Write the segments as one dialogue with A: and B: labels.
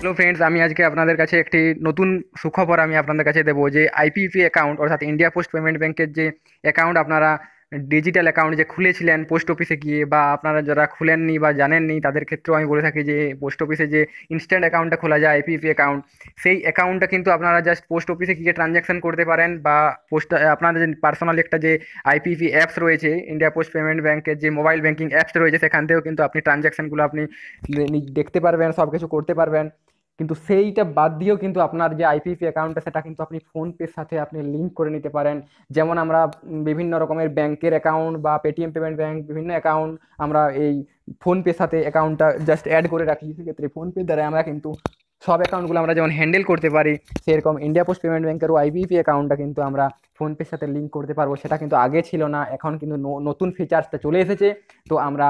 A: hello friends আমি আজকে আপনাদের কাছে একটি নতুন সুখবর আমি আপনাদের কাছে দেবো যে আইপিপি অ্যাকাউন্ট অর্থাৎ ইন্ডিয়া পোস্ট পেমেন্ট ব্যাংকের যে অ্যাকাউন্ট আপনারা ডিজিটাল অ্যাকাউন্ট যে খুলেছিলেন পোস্ট অফিসে গিয়ে বা আপনারা যারা খুলেননি বা জানেননি তাদের ক্ষেত্রেও আমি বলে থাকি যে পোস্ট অফিসে যে ইনস্ট্যান্ট অ্যাকাউন্টটা খোলা যায় আইপিপি অ্যাকাউন্ট সেই অ্যাকাউন্টটা কিন্তু আপনারা জাস্ট পোস্ট অফিসে গিয়ে ট্রানজ্যাকশন করতে পারেন বা পোস্ট আপনাদের যে পার্সোনাল একটা যে আইপিপি অ্যাপস রয়েছে ইন্ডিয়া পোস্ট পেমেন্ট ব্যাঙ্কের যে মোবাইল ব্যাঙ্কিং অ্যাপস রয়েছে সেখান থেকেও কিন্তু আপনি ট্রানজ্যাকশনগুলো আপনি দেখতে পারবেন সব কিছু করতে পারবেন কিন্তু সেইটা বাদ দিয়েও কিন্তু আপনার যে আইপিএফ অ্যাকাউন্টটা সেটা কিন্তু আপনি ফোনপের সাথে আপনি লিঙ্ক করে নিতে পারেন যেমন আমরা বিভিন্ন রকমের ব্যাংকের অ্যাকাউন্ট বা পেটিএম পেমেন্ট ব্যাংক বিভিন্ন অ্যাকাউন্ট আমরা এই ফোনপের সাথে অ্যাকাউন্টটা জাস্ট অ্যাড করে রাখি সেক্ষেত্রে ফোনপের দ্বারা আমরা কিন্তু সব অ্যাকাউন্টগুলো আমরা যেমন হ্যান্ডেল করতে পারি সেরকম ইন্ডিয়া পোস্ট পেমেন্ট ব্যাংকেরও আইপিপি অ্যাকাউন্টটা কিন্তু আমরা ফোনপের সাথে লিঙ্ক করতে পারবো সেটা কিন্তু আগে ছিল না এখন কিন্তু নতুন ফিচার্সটা চলে এসেছে তো আমরা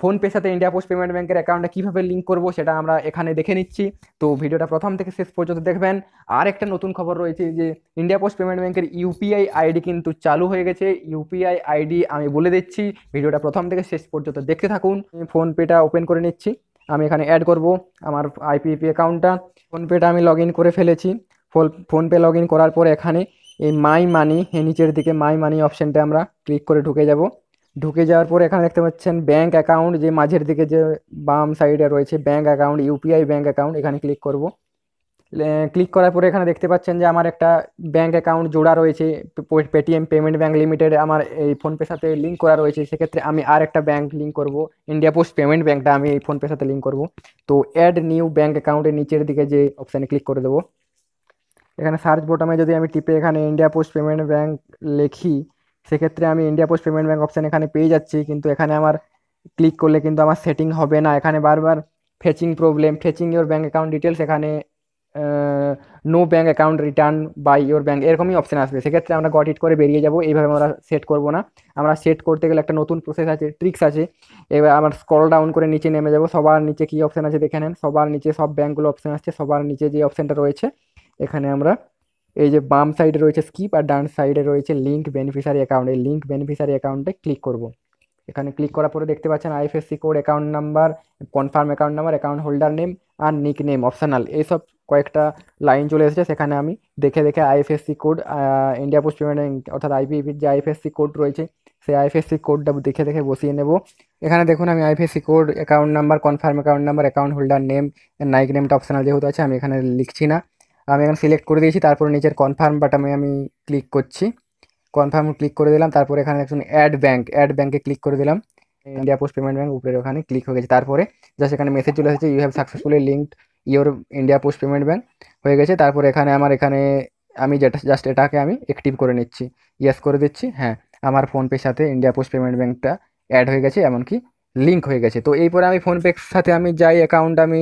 A: ফোনপের সাথে ইন্ডিয়া পোস্ট পেমেন্ট ব্যাঙ্কের অ্যাকাউন্টটা কীভাবে লিঙ্ক করবো সেটা আমরা এখানে দেখে নিচ্ছি তো ভিডিওটা প্রথম থেকে শেষ পর্যন্ত দেখবেন আর একটা নতুন খবর রয়েছে যে ইন্ডিয়া পোস্ট পেমেন্ট ব্যাঙ্কের ইউপিআই আইডি কিন্তু চালু হয়ে গেছে ইউপিআই আইডি আমি বলে দিচ্ছি ভিডিওটা প্রথম থেকে শেষ পর্যন্ত দেখতে থাকুন ফোনপেটা ওপেন করে নিচ্ছি আমি এখানে অ্যাড করব আমার আইপিএপি অ্যাকাউন্টটা ফোনপেটা আমি লগ করে ফেলেছি ফোনপে লগ করার পর এখানে এই মাই মানি নিচের দিকে মাই মানি অপশানটা আমরা ক্লিক করে ঢুকে যাবো ঢুকে যাওয়ার পর এখানে দেখতে পাচ্ছেন ব্যাঙ্ক অ্যাকাউন্ট যে মাঝের দিকে যে বাম সাইডে রয়েছে bank account UPI bank account এখানে ক্লিক করব ক্লিক করার পরে এখানে দেখতে পাচ্ছেন যে আমার একটা ব্যাঙ্ক অ্যাকাউন্ট জোড়া রয়েছে পেটিএম পেমেন্ট ব্যাঙ্ক লিমিটেড আমার এই ফোনপের সাথে লিঙ্ক করা রয়েছে সেক্ষেত্রে আমি আর একটা ব্যাঙ্ক লিঙ্ক করব ইন্ডিয়া পোস্ট পেমেন্ট ব্যাঙ্কটা আমি এই ফোনপের সাথে লিঙ্ক করব তো অ্যাড নিউ ব্যাঙ্ক অ্যাকাউন্টের নিচের দিকে যে অপশানে ক্লিক করে দেবো এখানে সার্চ বোটামে যদি আমি টিপে এখানে ইন্ডিয়া পোস্ট পেমেন্ট ব্যাঙ্ক লিখি সেক্ষেত্রে আমি India post payment bank option এখানে পেয়ে যাচ্ছি কিন্তু এখানে আমার ক্লিক করলে কিন্তু আমার সেটিং হবে না এখানে বারবার fetching problem fetching your bank account details এখানে no bank account return by your bank এরকমই অপশান আসবে সেক্ষেত্রে আমরা গট ইট করে বেরিয়ে যাব এইভাবে আমরা সেট করব না আমরা সেট করতে গেলে একটা নতুন প্রসেস আছে ট্রিক্স আছে এবার আমার স্কল ডাউন করে নিচে নেমে যাব সবার নিচে কী অপশান আছে দেখে নেন সবার নিচে সব ব্যাঙ্কগুলো অপশান আসছে সবার নিচে যে অপশানটা রয়েছে এখানে আমরা এই যে বাম সাইডে রয়েছে স্কিপ আর ডান সাইডে রয়েছে লিঙ্ক বেনিফিশিয়ারি অ্যাকাউন্ট এই লিঙ্ক বেনিফিশিয়ারি অ্যাকাউন্টে ক্লিক করব এখানে ক্লিক করার পরে দেখতে পাচ্ছেন IFSC code account number confirm account number account holder name আর নিক নেম অপশনাল এইসব কয়েকটা লাইন চলে এসেছে সেখানে আমি দেখে দেখে IFSC code India post payment অর্থাৎ আইপিএফির যে আইএফএসসি কোড রয়েছে সেই আইএফএসসি কোডটা দেখে দেখে বসিয়ে নেব এখানে দেখুন আমি IFSC code account number confirm account number account holder name nick নেমটা অপশনাল যেহেতু আছে আমি এখানে লিখছি না আমি এখন সিলেক্ট করে দিয়েছি তারপরে নিচের কনফার্ম বাটামে আমি ক্লিক করছি কনফার্ম ক্লিক করে দিলাম তারপরে এখানে একজন অ্যাড ব্যাঙ্ক অ্যাড ব্যাঙ্কে ক্লিক করে দিলাম ইন্ডিয়া পোস্ট পেমেন্ট ব্যাঙ্ক উপরের ওখানে ক্লিক হয়ে গেছে তারপরে জাস্ট এখানে মেসেজ চলে এসেছে you have successfully linked your India post payment bank হয়ে গেছে তারপরে এখানে আমার এখানে আমি যেটা জাস্ট এটাকে আমি অ্যাক্টিভ করে নিচ্ছি ইয়াস করে দিচ্ছি হ্যাঁ আমার ফোনপের সাথে ইন্ডিয়া পোস্ট পেমেন্ট ব্যাঙ্কটা অ্যাড হয়ে গেছে এমনকি লিঙ্ক হয়ে গেছে তো এইপরে আমি ফোনপের সাথে আমি যাই অ্যাকাউন্ট আমি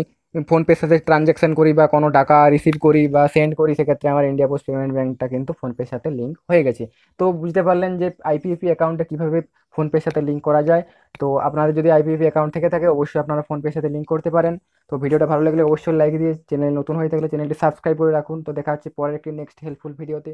A: ফোনপের সাথে ট্রানজ্যাকশান করি বা কোনো টাকা রিসিভ করি বা সেন্ড করি সেক্ষেত্রে আমার ইন্ডিয়া পোস্ট পেমেন্ট ব্যাঙ্কটা কিন্তু ফোনপের সাথে লিঙ্ক হয়ে গেছে তো বুঝতে পারলেন যে আইপিএফি অ্যাকাউন্টটা কীভাবে ফোনপের সাথে লিঙ্ক করা যায় তো আপনাদের যদি আইপিএফি অ্যাকাউন্ট থেকে থাকে অবশ্যই আপনারা ফোনপের সাথে লিঙ্ক করতে পারেন তো ভিডিওটা ভালো লাগলে অবশ্যই লাইক দিয়ে চ্যানেল নতুন হয়ে থাকলে চ্যানেলটি সাবস্ক্রাইব করে রাখুন তো দেখা হচ্ছে পরের একটি নেক্সট হেল্পফুল ভিডিওতে